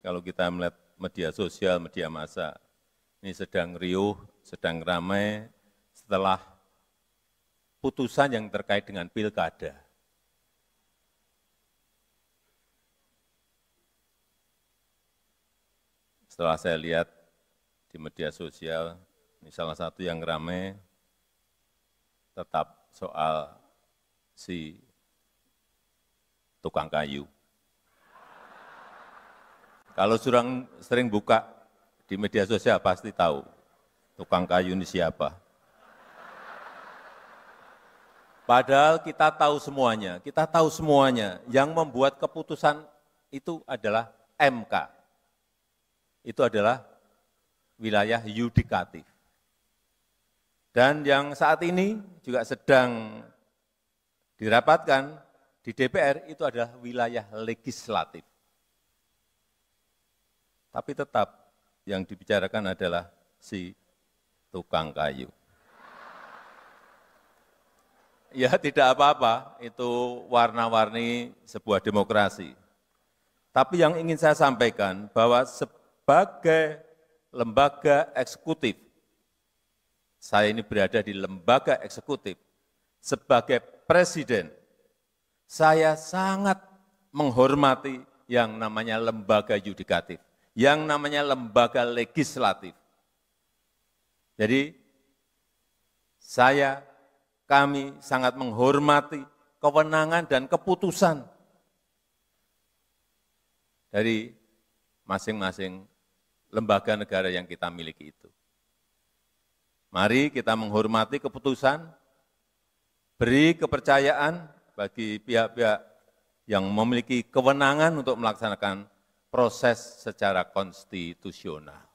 Kalau kita melihat media sosial, media massa, ini sedang riuh, sedang ramai setelah putusan yang terkait dengan pilkada. Setelah saya lihat di media sosial, ini salah satu yang ramai tetap soal si tukang kayu. Kalau surang sering buka di media sosial pasti tahu tukang kayu ini siapa. Padahal kita tahu semuanya, kita tahu semuanya. Yang membuat keputusan itu adalah MK. Itu adalah wilayah yudikatif. Dan yang saat ini juga sedang dirapatkan di DPR itu adalah wilayah legislatif. Tapi tetap yang dibicarakan adalah si tukang kayu. Ya tidak apa-apa, itu warna-warni sebuah demokrasi. Tapi yang ingin saya sampaikan bahwa sebagai lembaga eksekutif, saya ini berada di lembaga eksekutif, sebagai presiden, saya sangat menghormati yang namanya lembaga yudikatif yang namanya lembaga legislatif. Jadi saya, kami sangat menghormati kewenangan dan keputusan dari masing-masing lembaga negara yang kita miliki itu. Mari kita menghormati keputusan, beri kepercayaan bagi pihak-pihak yang memiliki kewenangan untuk melaksanakan proses secara konstitusional.